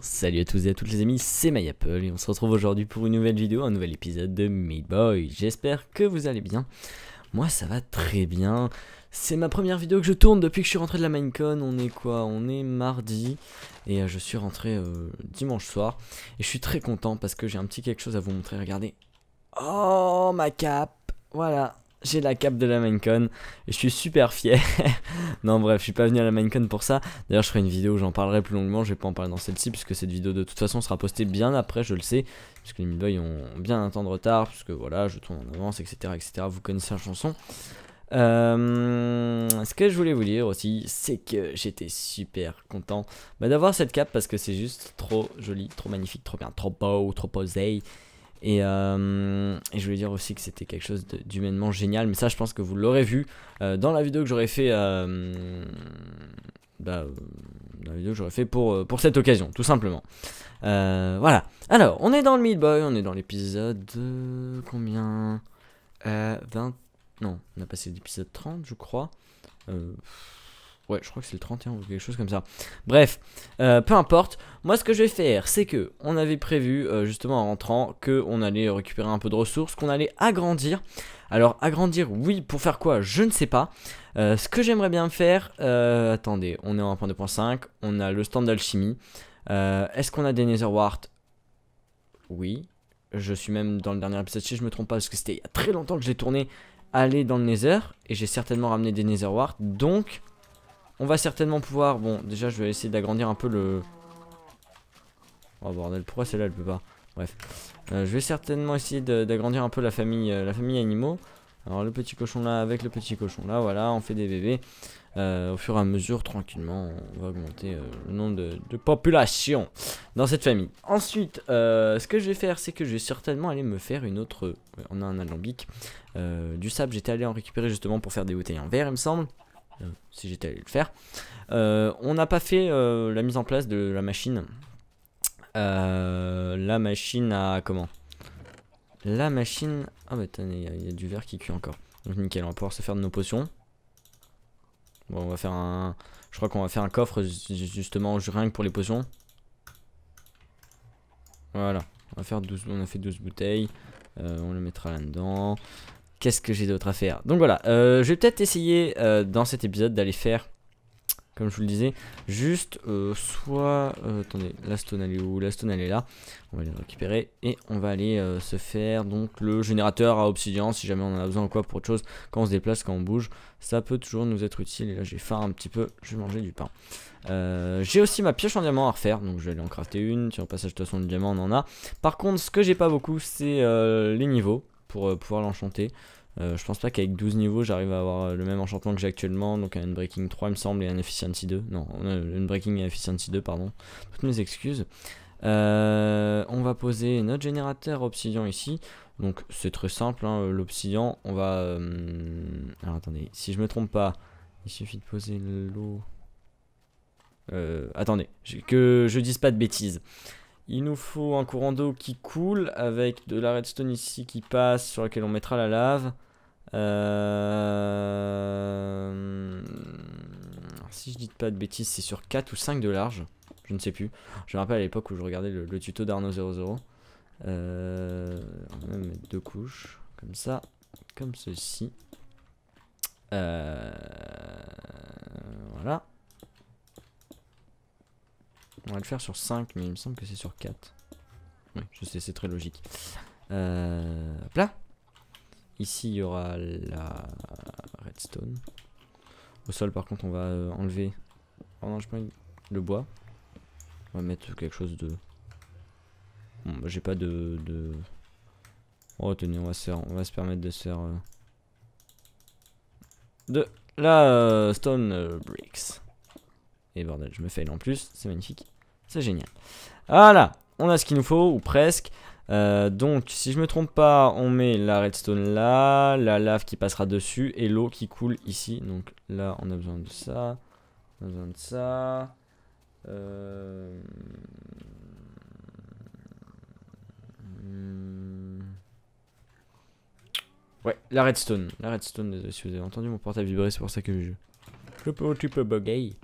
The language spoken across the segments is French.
salut à tous et à toutes les amis, c'est MyApple et on se retrouve aujourd'hui pour une nouvelle vidéo, un nouvel épisode de Meat Boy. J'espère que vous allez bien. Moi ça va très bien. C'est ma première vidéo que je tourne depuis que je suis rentré de la Minecon. On est quoi On est mardi et euh, je suis rentré euh, dimanche soir. Et je suis très content parce que j'ai un petit quelque chose à vous montrer. Regardez. Oh ma cape Voilà, j'ai la cape de la Minecon et je suis super fier. non bref, je suis pas venu à la Minecon pour ça. D'ailleurs, je ferai une vidéo où j'en parlerai plus longuement, je vais pas en parler dans celle-ci puisque cette vidéo de toute façon sera postée bien après, je le sais, puisque les Midboys ont bien un temps de retard, puisque voilà, je tourne en avance, etc. etc. Vous connaissez la chanson. Euh, ce que je voulais vous dire aussi, c'est que j'étais super content bah, d'avoir cette cape parce que c'est juste trop joli, trop magnifique, trop bien, trop beau, trop posé. Euh, et, je voulais dire aussi que c'était quelque chose d'humainement génial, mais ça je pense que vous l'aurez vu euh, dans la vidéo que j'aurais fait, euh, bah, la vidéo j'aurais fait pour, pour cette occasion, tout simplement. voilà. Alors, on est dans le Meat Boy, on est dans l'épisode combien 20 Non, on a passé l'épisode 30 je crois. Ouais, je crois que c'est le 31 ou quelque chose comme ça. Bref, euh, peu importe. Moi, ce que je vais faire, c'est que on avait prévu, euh, justement en rentrant, qu'on allait récupérer un peu de ressources, qu'on allait agrandir. Alors, agrandir, oui, pour faire quoi Je ne sais pas. Euh, ce que j'aimerais bien faire... attendez, on est en 1.2.5, on a le stand d'alchimie. Est-ce qu'on a des netherwart Oui. Je suis même dans le dernier épisode, si je me trompe pas, parce que c'était il y a très longtemps que j'ai tourné, aller dans le nether, et j'ai certainement ramené des netherwart, donc... On va certainement pouvoir... Bon, déjà, je vais essayer d'agrandir un peu le... Oh bordel, pourquoi celle-là, elle peut pas Bref. Euh, je vais certainement essayer d'agrandir un peu la famille, euh, la famille animaux. Alors le petit cochon là avec le petit cochon là, voilà, on fait des bébés. Euh, au fur et à mesure, tranquillement, on va augmenter le nombre de, populations dans cette famille. Ensuite, ce que je vais faire, c'est que je vais certainement aller me faire une autre... on a un alambic. du sable, j'étais allé en récupérer justement pour faire des bouteilles en verre, il me semble. Euh, si j'étais allé le faire. Euh, on n'a pas fait euh, la mise en place de la machine. la machine à comment La machine. Ah, bah attendez, il y, a du verre qui cuit encore. Donc, nickel, on va pouvoir se faire de nos potions. Bon, on va faire un. Je crois qu'on va faire un coffre justement rien que pour les potions. Voilà, on va faire 12, on a fait 12 bouteilles. on le mettra là-dedans. Qu'est-ce que j'ai d'autre à faire Donc voilà, euh, je vais peut-être essayer euh, dans cet épisode d'aller faire, comme je vous le disais, juste euh, soit... attendez, la stone elle est où La stone elle est là. On va les récupérer et on va aller se faire donc le générateur à obsidian si jamais on en a besoin ou quoi pour autre chose. Quand on se déplace, quand on bouge, ça peut toujours nous être utile. Et là j'ai faim un petit peu, je vais manger du pain. j'ai aussi ma pioche en diamant à refaire, donc je vais aller en crafter une. Sur le passage, de toute façon, le diamant, on en a. Par contre, ce que j'ai pas beaucoup, c'est les niveaux. Euh, pouvoir l'enchanter. Euh, je pense pas qu'avec 12 niveaux j'arrive à avoir euh, le même enchantement que j'ai actuellement, donc un breaking 3 il me semble et un efficiency 2. Non, une breaking et efficiency 2, pardon. Toutes mes excuses. on va poser notre générateur obsidian ici. Donc c'est très simple, hein, l'obsidian, on va... attendez, si je me trompe pas, il suffit de poser l'eau... attendez, que je dise pas de bêtises. Il nous faut un courant d'eau qui coule avec de la redstone ici qui passe sur laquelle on mettra la lave. Euh, si je dis pas de bêtises, c'est sur 4 ou 5 de large. Je ne sais plus. Je me rappelle à l'époque où je regardais le, tuto darno 00 euh, On va mettre deux couches. Comme ça. Comme ceci. Euh, voilà. On va le faire sur 5, mais il me semble que c'est sur 4. Oui, je sais, c'est très logique. Euh, hop là. Ici, il y aura la redstone. Au sol, par contre, on va euh, enlever... Oh non, je prends le bois. On va mettre quelque chose de... Bon, bah, j'ai pas de, Oh, tenez, on va, se permettre de se faire... Euh, de la euh, stone bricks. Et bordel, je me fail en plus, c'est magnifique. C'est génial. Voilà, on a ce qu'il nous faut, ou presque. Euh, donc, si je me trompe pas, on met la redstone là, la lave qui passera dessus et l'eau qui coule ici. Donc là, on a besoin de ça, on a besoin de ça. Euh, ouais, la redstone. La redstone, désolé si vous avez entendu mon portable vibrer, c'est pour ça que je. Je peux, tu peux bugger.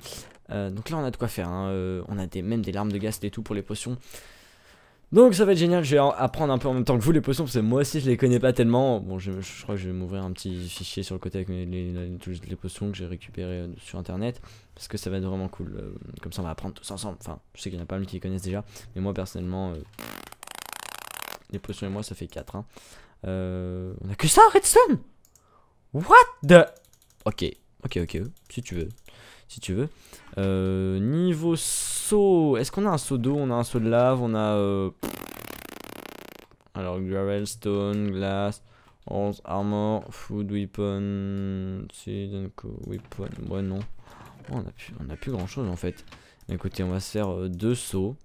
Euh, donc là, on a de quoi faire. Hein. Euh, on a même des larmes de gaz et tout pour les potions. Donc ça va être génial, je vais apprendre un peu en même temps que vous les potions parce que moi aussi je les connais pas tellement. Bon je, crois que je vais m'ouvrir un petit fichier sur le côté avec les, potions que j'ai récupérées euh, sur internet parce que ça va être vraiment cool. Comme ça on va apprendre tous ensemble. Enfin je sais qu'il y en a pas mal qui les connaissent déjà mais moi personnellement les potions et moi ça fait 4. Hein. on a que ça Redstone What the Ok ok ok si tu veux si tu veux. Euh, niveau saut, est-ce qu'on a un saut d'eau On a un saut de lave, on a... Euh, alors, gravel, stone, glass, 11, armor, food, weapon, weapon, ouais non. Oh, on a plus, on a plus grand chose en fait. Écoutez, on va se faire euh, deux sauts.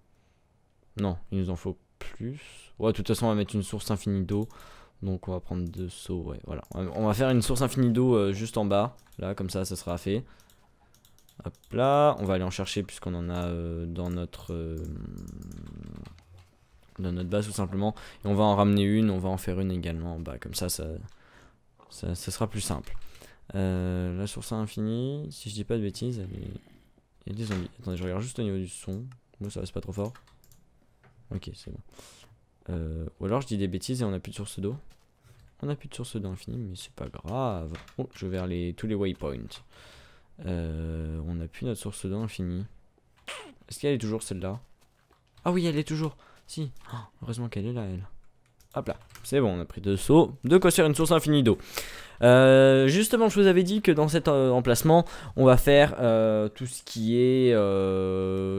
Non, il nous en faut plus. Ouais, de toute façon, on va mettre une source infinie d'eau. Donc on va prendre deux sauts, ouais, voilà. On va faire une source infinie d'eau juste en bas, là, comme ça, ça sera fait. Hop là, on va aller en chercher puisqu'on en a euh, dans notre euh, dans notre base tout simplement. Et on va en ramener une, on va en faire une également en Comme ça, ça, ça, sera plus simple. Euh, la source infinie, si je dis pas de bêtises, il y a des zombies. Attendez, je regarde juste au niveau du son. Moi, ça reste pas trop fort. Ok, c'est bon. ou alors je dis des bêtises et on n'a plus de source d'eau. On n'a plus de source d'eau infinie, mais c'est pas grave. Oh, je vais vers les, tous les waypoints. Euh, on n'a plus notre source d'eau infinie. Est-ce qu'elle est toujours celle-là Ah oui, elle est toujours. Si. Oh, heureusement qu'elle est là, elle. Hop là. C'est bon, on a pris deux seaux. Deux faire une source infinie d'eau. Euh, justement, je vous avais dit que dans cet euh, emplacement, on va faire tout ce qui est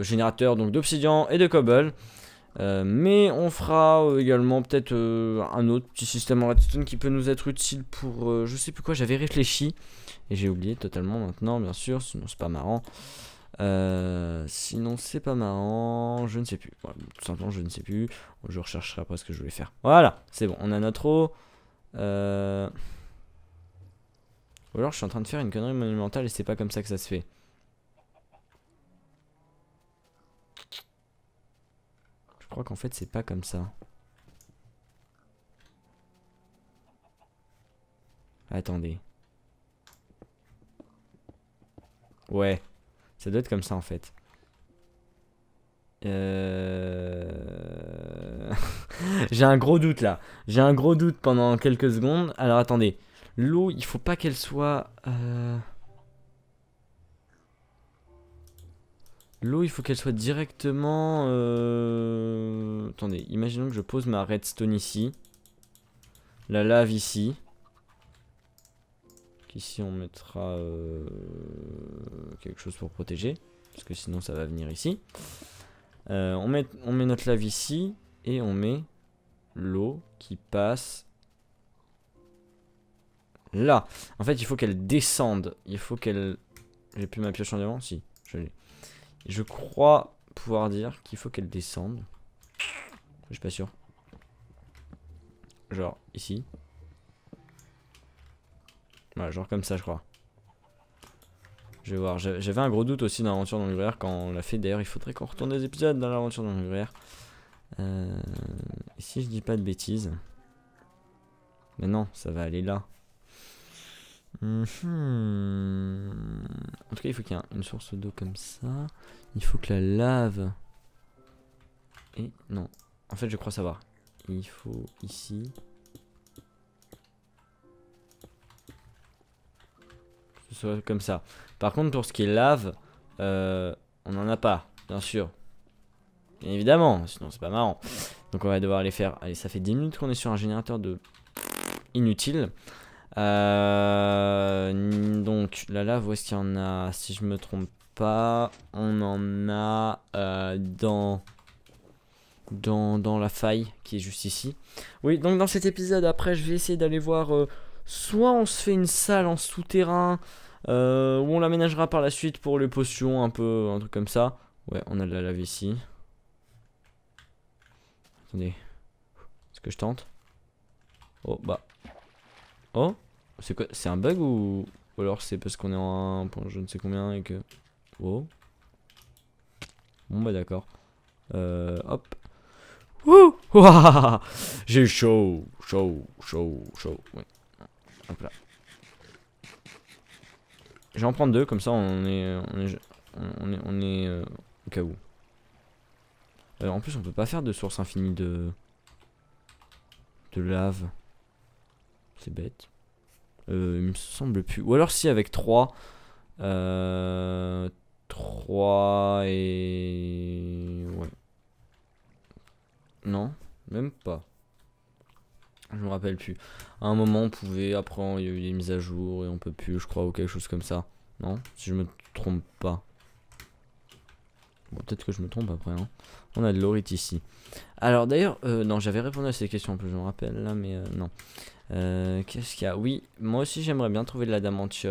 générateur donc d'obsidian et de cobble. Euh, mais on fera euh, également peut-être euh, un autre petit système en redstone qui peut nous être utile pour je sais plus quoi, j'avais réfléchi et j'ai oublié totalement maintenant bien sûr, sinon c'est pas marrant. sinon c'est pas marrant, je ne sais plus. tout simplement je ne sais plus. Je rechercherai après ce que je voulais faire. Voilà, c'est bon, on a notre eau. Ou alors je suis en train de faire une connerie monumentale et c'est pas comme ça que ça se fait. Je crois qu'en fait, c'est pas comme ça. Attendez. Ouais. Ça doit être comme ça, en fait. Euh... J'ai un gros doute, là. J'ai un gros doute pendant quelques secondes. Alors, attendez. L'eau, il faut pas qu'elle soit... Euh, L'eau, il faut qu'elle soit directement... Euh, attendez, imaginons que je pose ma redstone ici. La lave ici. Ici, on mettra euh, quelque chose pour protéger. Parce que sinon, ça va venir ici. Euh, on, met, on met notre lave ici. Et on met l'eau qui passe là. En fait, il faut qu'elle descende. Il faut qu'elle... J'ai plus ma pioche en avant Si, je l'ai. Je crois pouvoir dire qu'il faut qu'elle descende. Je suis pas sûr. Genre ici. Voilà, genre comme ça, je crois. Je vais voir. J'avais un gros doute aussi dans l'aventure dans l'ouvrière quand on l'a fait. D'ailleurs, il faudrait qu'on retourne des épisodes dans l'aventure dans l'ouvrière. si euh, je dis pas de bêtises. Mais non, ça va aller là. Mhm. En tout cas, il faut qu'il y ait une source d'eau comme ça. Il faut que la lave... Et non. En fait, je crois savoir. Il faut ici... Que ce soit comme ça. Par contre, pour ce qui est lave, euh, on en a pas, bien sûr. Bien évidemment, sinon c'est pas marrant. Donc on va devoir les faire. Allez, ça fait 10 minutes qu'on est sur un générateur de... Inutile. Euh, donc la lave, où est-ce qu'il y en a Si je me trompe pas, on en a euh, dans, dans, dans la faille qui est juste ici. Oui, donc dans cet épisode, après, je vais essayer d'aller voir. Euh, soit on se fait une salle en souterrain euh, où on l'aménagera par la suite pour les potions, un peu un truc comme ça. Ouais, on a de la lave ici. Attendez. Est-ce que je tente Oh, bah. Oh c'est quoi C'est un bug ou... Ou alors c'est parce qu'on est en point je ne sais combien et que... oh Bon bah d'accord. Euh, hop. Wouh J'ai chaud, chaud, chaud, chaud. Ouais. Hop là. Je vais en prendre deux, comme ça on est... On est... Euh, au cas où. Euh, en plus on peut pas faire de source infinie de... De lave. C'est bête. Euh, il me semble plus. Ou alors si avec 3. Euh, 3 et... Ouais. Non, même pas. Je me rappelle plus. À un moment, on pouvait. Après, il y a eu des mises à jour et on peut plus, je crois, ou quelque chose comme ça. Non Si je me trompe pas peut-être que je me trompe après. Hein. On a de l'orite ici. Alors d'ailleurs, euh, non, j'avais répondu à ces questions, plus je me rappelle là, mais euh, non. Euh, qu'est-ce qu'il y a Oui, moi aussi j'aimerais bien trouver de la et,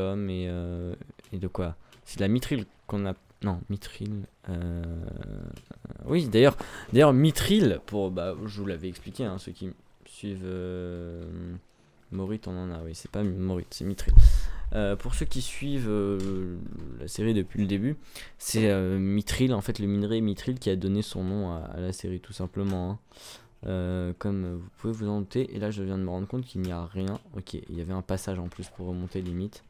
euh, et de quoi C'est de la mithril qu'on a. Non, mithril. Oui, d'ailleurs, d'ailleurs mithril pour. Bah, je vous l'avais expliqué, hein, ceux qui suivent. Morite on en a. Oui, c'est pas Morite, c'est mithril pour ceux qui suivent la série depuis le début, c'est Mithril, en fait le minerai Mithril qui a donné son nom à, la série tout simplement. comme vous pouvez vous en douter, et là je viens de me rendre compte qu'il n'y a rien. Ok, il y avait un passage en plus pour remonter limite.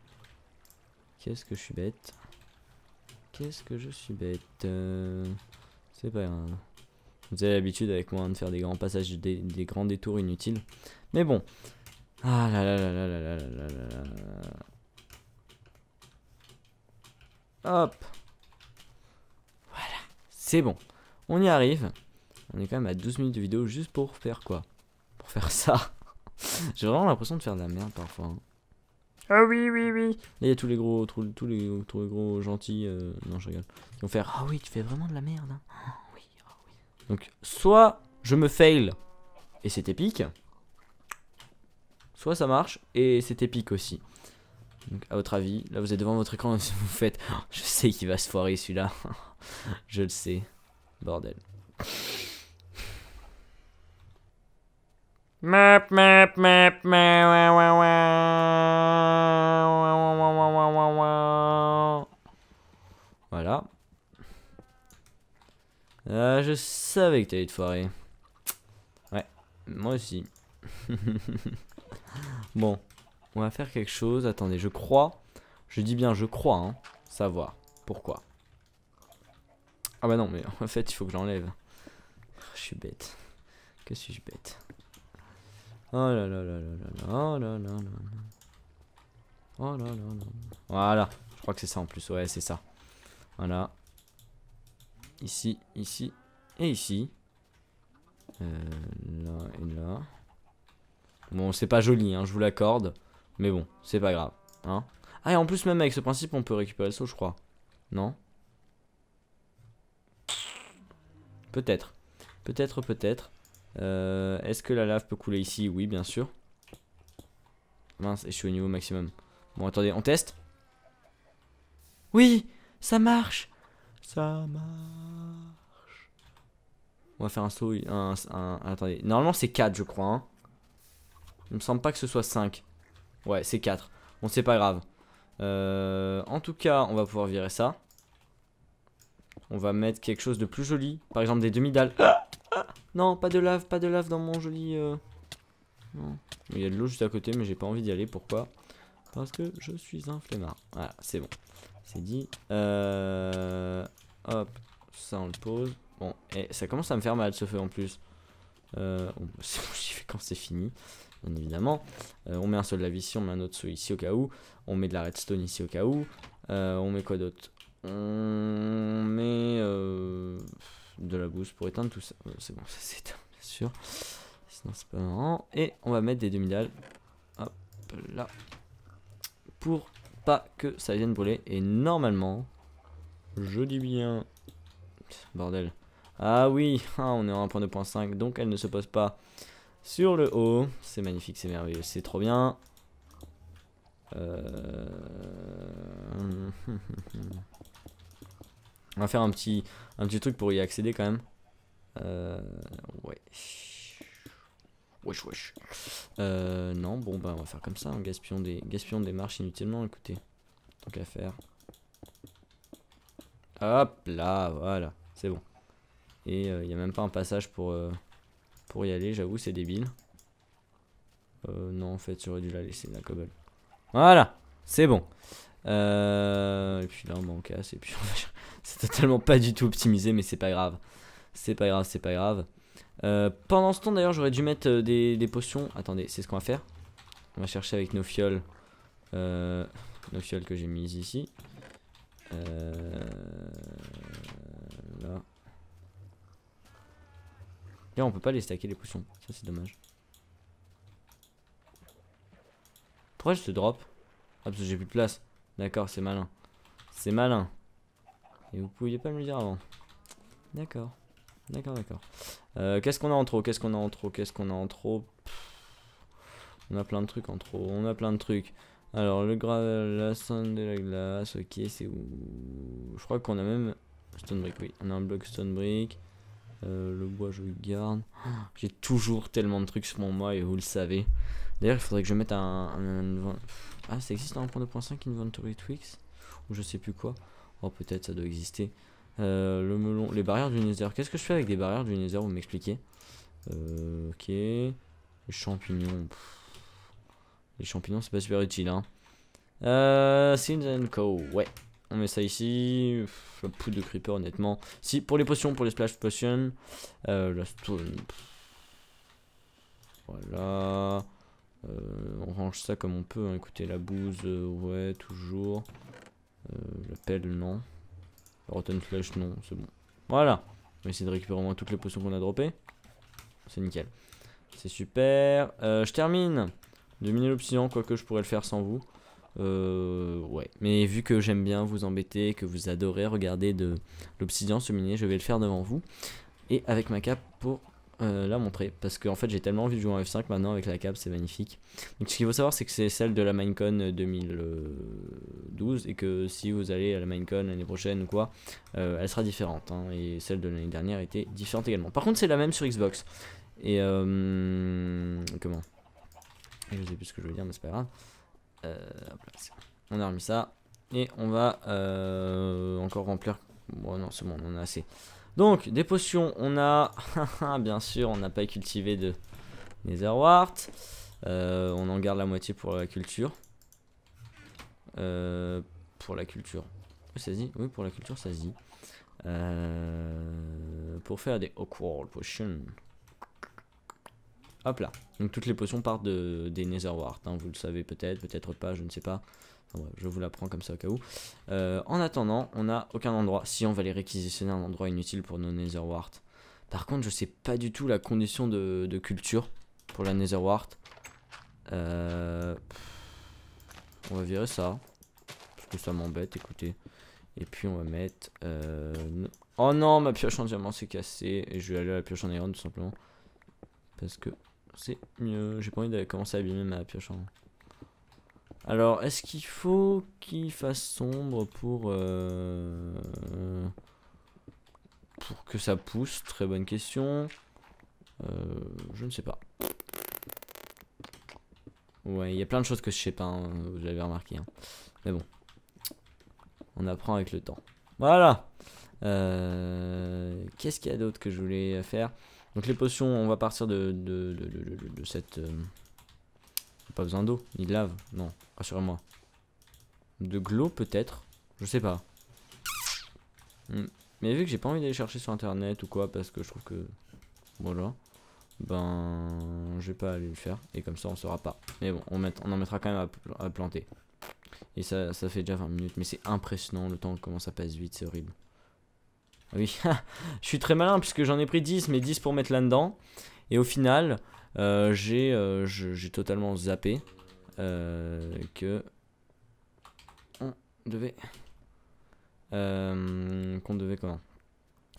Qu'est-ce que je suis bête Qu'est-ce que je suis bête C'est pas grave. Vous avez l'habitude avec moi de faire des grands passages, des, des grands détours inutiles. Mais bon. Ah là là là là là là là là là. Hop. Voilà. C'est bon. On y arrive. On est quand même à 12 minutes de vidéo juste pour faire quoi Pour faire ça. J'ai vraiment l'impression de faire de la merde parfois. Hein. Ah oui, oui, oui. Là, il y a tous les gros, tous, tous, les, gros gentils. Euh, non, je rigole. ils vont faire Ah oui, tu fais vraiment de la merde. Hein. Ah ah oui. Donc, soit je me fail et c'est épique. Soit ça marche et c'est épique aussi. Donc, à votre avis, là vous êtes devant votre écran, vous faites oh, Je sais qu'il va se foirer celui-là. je le sais. Bordel. Map, Voilà. Euh, je savais que t'allais te foirer. Ouais, moi aussi. bon. On va faire quelque chose. Attendez, je crois. Je dis bien je crois, hein. Savoir. Pourquoi Ah bah non, mais en fait, il faut que j'enlève. Je suis bête. Que suis-je bête Oh là là là là là là. Oh là là là là. Oh là là là. Voilà. Je crois que c'est ça en plus. Ouais, c'est ça. Voilà. Ici, ici et ici. Euh, là et là. Bon, c'est pas joli, hein, je vous l'accorde. Mais bon, c'est pas grave. Hein ah, et en plus, même avec ce principe, on peut récupérer le saut, je crois. Non Peut-être. Peut-être, peut-être. Euh, est-ce que la lave peut couler ici Oui, bien sûr. Mince, et je suis au niveau maximum. Bon, attendez, on teste Oui Ça marche Ça marche. On va faire un saut. Un, attendez. Normalement, c'est 4, je crois. Hein. Il me semble pas que ce soit 5. Ouais, c'est 4. Bon, c'est pas grave. Euh, en tout cas, on va pouvoir virer ça. On va mettre quelque chose de plus joli. Par exemple, des demi-dalles. non, pas de lave, pas de lave dans mon joli... Euh. Il y a de l'eau juste à côté, mais j'ai pas envie d'y aller. Pourquoi Parce que je suis un flemmard. Voilà, c'est bon. C'est dit. Euh... Hop, ça on le pose. Bon, et ça commence à me faire mal ce feu en plus. Euh, oh, c'est bon, j'y vais quand c'est fini évidemment. Euh, on met un de ici, on met un autre sous ici au cas où. On met de la redstone ici au cas où. Euh, on met quoi d'autre On met euh, de la gousse pour éteindre tout ça. c'est bon, ça s'éteint bien sûr. Sinon c'est pas marrant. Et on va mettre des demi-dalles. Hop là. Pour pas que ça vienne brûler. Et normalement, je dis bien... Bordel. Ah oui, ah, on est en 1.2.5, donc elle ne se pose pas sur le haut. C'est magnifique, c'est merveilleux, c'est trop bien. Euh, on va faire un petit, un petit truc pour y accéder quand même. Euh... Ouais. Wesh wesh. Euh, non, bon bah on va faire comme ça, hein. Gaspion gaspillons des, marches inutilement, écoutez. Tant qu'à faire. Hop là, voilà, c'est bon. Et il euh, n'y a même pas un passage pour pour y aller, j'avoue, c'est débile. Euh, non, en fait, j'aurais dû la laisser, la cobble. Voilà, c'est bon. Euh, et puis là, on m'en casse. Et puis, c'est totalement pas du tout optimisé, mais c'est pas grave. C'est pas grave, c'est pas grave. Euh, pendant ce temps, d'ailleurs, j'aurais dû mettre euh, des, potions. Attendez, c'est ce qu'on va faire. On va chercher avec nos fioles. nos fioles que j'ai mises ici. là on peut pas les stacker les potions. Ça, c'est dommage. Pourquoi je te drop Ah, parce que j'ai plus de place. D'accord, c'est malin. C'est malin. Et vous pouviez pas me le dire avant. D'accord. D'accord, d'accord. Euh, qu'est-ce qu'on a en trop Qu'est-ce qu'on a en trop Qu'est-ce qu'on a en trop On a plein de trucs en trop. On a plein de trucs. Alors, le gravel, la sonde de la glace. Ok, c'est où Je crois qu'on a même. Stone brick, oui. On a un bloc stone brick. Euh, le bois, je garde. J'ai toujours tellement de trucs sur mon moi et vous le savez. D'ailleurs, il faudrait que je mette un. Ah, ça existe un point 2.5 Inventory Twix Ou je sais plus quoi. Oh, peut-être ça doit exister. Euh, le melon, les barrières du Nether. Qu'est-ce que je fais avec des barrières du Nether Vous m'expliquez. Euh, ok. Les champignons. Les champignons, c'est pas super utile. Hein. Euh, and Co. Ouais. On met ça ici. la poudre de creeper, honnêtement. Si, pour les potions, pour les splash potions. Euh, la stone. Voilà. Euh, on range ça comme on peut. Hein. Écoutez, la bouse, euh, ouais, toujours. la pelle, non. La rotten flesh, non, c'est bon. Voilà. On va essayer de récupérer au moins toutes les potions qu'on a droppées. C'est nickel. C'est super. je termine de miner quoi quoique je pourrais le faire sans vous. Euh, ouais. Mais vu que j'aime bien vous embêter, que vous adorez regarder de l'obsidian se je vais le faire devant vous. Et avec ma cape pour euh, la montrer. Parce qu'en en fait, j'ai tellement envie de jouer en F5 maintenant avec la cape, c'est magnifique. Donc, ce qu'il faut savoir, c'est que c'est celle de la Minecon 2012. Euh, et que si vous allez à la Minecon l'année prochaine ou quoi, elle sera différente. Hein, et celle de l'année dernière était différente également. Par contre, c'est la même sur Xbox. Et comment Je sais plus ce que je veux dire, mais c'est pas grave. Euh, on a remis ça. Et on va euh, encore remplir. Bon, non, c'est bon, on en a assez. Donc, des potions, on a... Ah, bien sûr, on n'a pas cultivé de netherwart. Euh, on en garde la moitié pour la culture. Euh, pour la culture. Ça se dit Oui, pour la culture, ça se pour faire des awkward potions. Hop là. Donc toutes les potions partent de, des netherwart, hein, vous le savez peut-être, peut-être pas, je ne sais pas. je vous la prends comme ça au cas où. Euh, en attendant, on n'a aucun endroit. Si, on va les réquisitionner un endroit inutile pour nos netherwart Par contre, je sais pas du tout la condition de, culture pour la Nether euh, on va virer ça. Parce que ça m'embête, écoutez. Et puis on va mettre... Euh, oh non, ma pioche en diamant s'est cassée. Et je vais aller à la pioche en iron tout simplement. Parce que c'est mieux. J'ai pas envie de commencer à abîmer ma pioche en. Alors, est-ce qu'il faut qu'il fasse sombre pour. Euh, pour que ça pousse Très bonne question. Euh, je ne sais pas. Ouais, il y a plein de choses que je ne sais pas, hein, vous avez remarqué. Hein. Mais bon, on apprend avec le temps. Voilà. Euh, qu'est-ce qu'il y a d'autre que je voulais faire donc les potions, on va partir de, de, de, cette... Euh, pas besoin d'eau, ni de lave, non, rassurez-moi. De glow peut-être, je sais pas. Hmm. Mais vu que j'ai pas envie d'aller chercher sur internet ou quoi, parce que je trouve que... Voilà. Ben, je vais pas aller le faire, et comme ça on saura pas. Mais bon, on, met, on en mettra quand même à, planter. Et ça, ça fait déjà 20 minutes, mais c'est impressionnant le temps, comment ça passe vite, c'est horrible. Oui, je suis très malin puisque j'en ai pris 10, mais 10 pour mettre là-dedans. Et au final, euh, j'ai euh, totalement zappé euh, que on devait... Euh, qu'on devait comment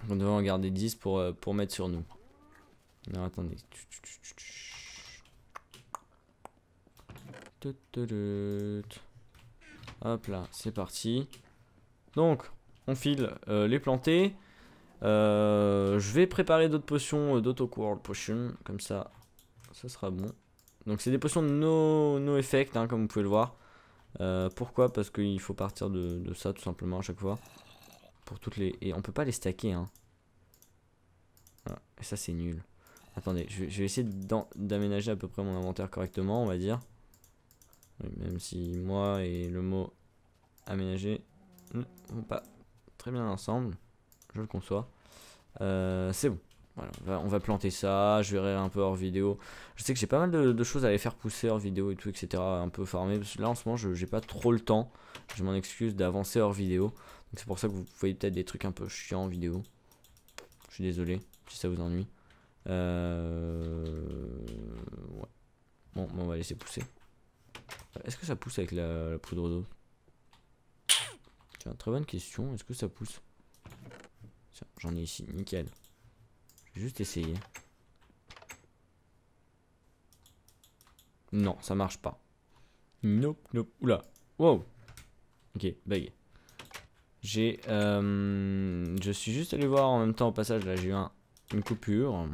Qu'on devait en garder 10 pour, pour mettre sur nous. Non, attendez. Hop là, c'est parti. Donc, on file euh, les planter. Euh, je vais préparer d'autres potions, euh, dauto World Potion, comme ça, ça sera bon. Donc c'est des potions de no, effect, hein, comme vous pouvez le voir. pourquoi Parce qu'il faut partir de, ça tout simplement à chaque fois. Pour toutes les... Et on peut pas les stacker. Hein. Et ça c'est nul. Attendez, je, vais essayer d'aménager à peu près mon inventaire correctement, on va dire. Même si moi et le mot aménager ne hmm, vont pas très bien ensemble, je le conçois. Euh, c'est bon. on va, planter ça, je verrai un peu hors vidéo. Je sais que j'ai pas mal de, choses à aller faire pousser hors vidéo et tout, etc. Un peu farmer, parce là en ce moment, je j'ai pas trop le temps, je m'en excuse, d'avancer hors vidéo. c'est pour ça que vous voyez peut-être des trucs un peu chiants en vidéo. Je suis désolé si ça vous ennuie. Euh, ouais. Bon, on va laisser pousser. Est-ce que ça pousse avec la poudre d'eau une très bonne question. Est-ce que ça pousse J'en ai ici, nickel. Je vais juste essayer. Non, ça marche pas. Nope, nope. Oula. Wow. Ok, bug. J'ai. Euh, je suis juste allé voir en même temps au passage. Là, j'ai eu une coupure.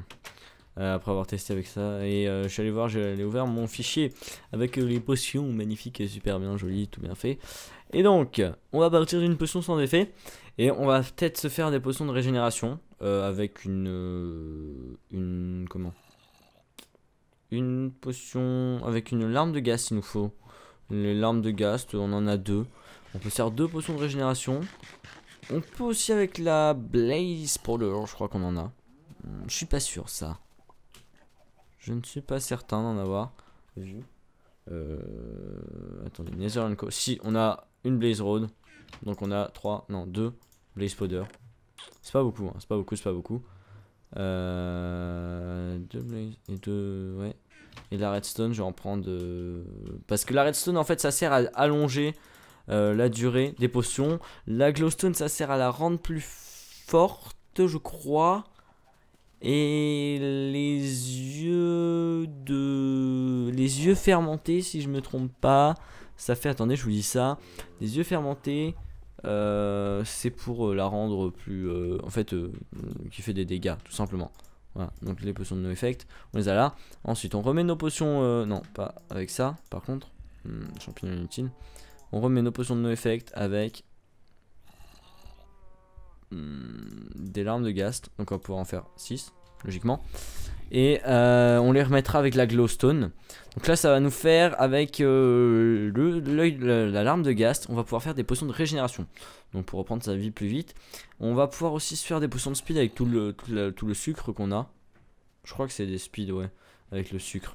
Euh, après avoir testé avec ça. Et euh, je suis allé voir, j'ai ouvert mon fichier avec euh, les potions magnifiques et super bien jolies, tout bien fait. Et donc, on va partir d'une potion sans effet. Et on va peut-être se faire des potions de régénération avec une. une. Comment Une potion. Avec une larme de gaz, il nous faut. Les larmes de gaz, on en a deux. On peut faire deux potions de régénération. On peut aussi avec la blaze powder, je crois qu'on en a. Hmm, je suis pas sûr, ça. Je ne suis pas certain d'en avoir vu. Euh, attendez, Si, on a une Blaze Road. Donc on a 3, non 2 Blaze Powder. Hein. C'est pas beaucoup, c'est pas beaucoup, c'est pas beaucoup. Blaze et ouais. Et la Redstone, je vais en prendre... Euh, parce que la Redstone, en fait, ça sert à allonger euh, la durée des potions. La Glowstone, ça sert à la rendre plus forte, je crois et les yeux de les yeux fermentés si je me trompe pas ça fait attendez je vous dis ça les yeux fermentés euh, c'est pour euh, la rendre plus euh, en fait mm, qui fait des dégâts tout simplement voilà donc les potions de no effect on les a là ensuite on remet nos potions non pas avec ça par contre hmm, champignons champignon inutile on remet nos potions de no effect avec des larmes de ghast, donc on va pouvoir en faire 6, logiquement. Et euh, on les remettra avec la glowstone. Donc là, ça va nous faire, avec euh, la larme de ghast, on va pouvoir faire des potions de régénération. Donc pour reprendre sa vie plus vite. On va pouvoir aussi se faire des potions de speed avec tout le, tout, le sucre qu'on a. Je crois que c'est des speed, ouais, avec le sucre.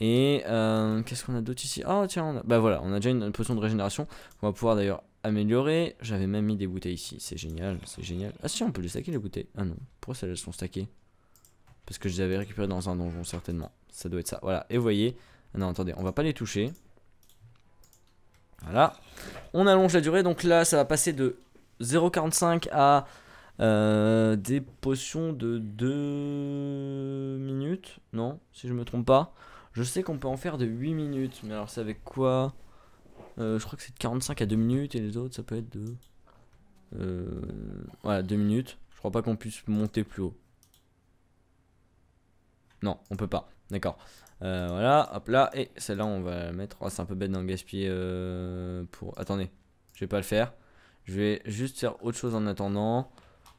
Et euh, qu'est-ce qu'on a d'autre ici Ah tiens, bah voilà, on a déjà une potion de régénération. On va pouvoir d'ailleurs améliorer. J'avais même mis des bouteilles ici. C'est génial, c'est génial. Ah si, on peut les stacker les bouteilles. Ah non, pourquoi celles-là sont stackées Parce que je les avais récupérées dans un donjon certainement. Ça doit être ça. Voilà, et vous voyez. Ah non, attendez, on va pas les toucher. Voilà. On allonge la durée. Donc là, ça va passer de 0,45 à euh, des potions de 2 minutes. Non, si je me trompe pas. Je sais qu'on peut en faire de 8 minutes. Mais alors, c'est avec quoi euh, je crois que c'est de 45 à 2 minutes et les autres ça peut être de. voilà, euh, 2 minutes. Je crois pas qu'on puisse monter plus haut. Non, on peut pas. D'accord. Euh, voilà, hop là. Et celle-là, on va la mettre. Oh, c'est un peu bête d'en gaspiller pour. Attendez, je vais pas le faire. Je vais juste faire autre chose en attendant.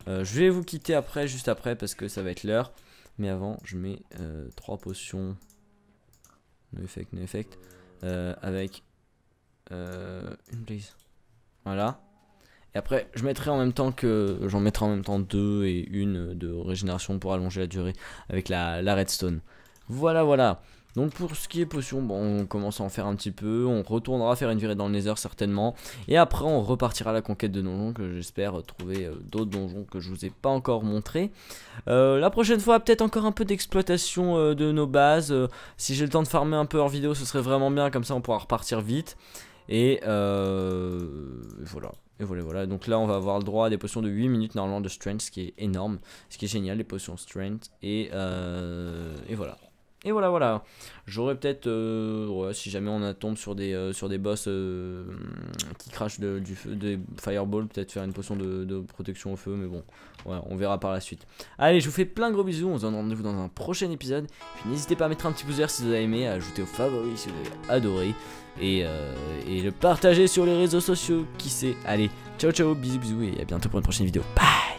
je vais vous quitter après, juste après, parce que ça va être l'heure. Mais avant, je mets 3 potions. No effect, no effect. avec euh, une Voilà. Et après, je mettrai en même temps que. J'en mettrai en même temps deux et une de régénération pour allonger la durée avec la, la redstone. Voilà, voilà. Donc pour ce qui est potion, bon, on commence à en faire un petit peu, on retournera faire une virée dans le nether certainement, et après on repartira à la conquête de donjons, que j'espère trouver euh, d'autres donjons que je vous ai pas encore montré. Euh, la prochaine fois, peut-être encore un peu d'exploitation de nos bases, si j'ai le temps de farmer un peu hors vidéo, ce serait vraiment bien, comme ça on pourra repartir vite. Euh, et voilà. Et voilà, voilà. Donc là, on va avoir le droit à des potions de 8 minutes normalement de strength, ce qui est énorme, ce qui est génial, les potions strength. Et, euh, et voilà. Et voilà, voilà. J'aurais peut-être, euh, si jamais on tombe sur des, euh, sur des boss euh, qui crachent du feu, des fireballs, peut-être faire une potion de, protection au feu, mais bon, on verra par la suite. Allez, je vous fais plein de gros bisous, on se donne rendez-vous dans un prochain épisode. Puis n'hésitez pas à mettre un petit pouce vert si vous avez aimé, à ajouter aux favoris si vous avez adoré, et, et le partager sur les réseaux sociaux, qui sait. Allez, ciao ciao, bisous bisous, et à bientôt pour une prochaine vidéo. Bye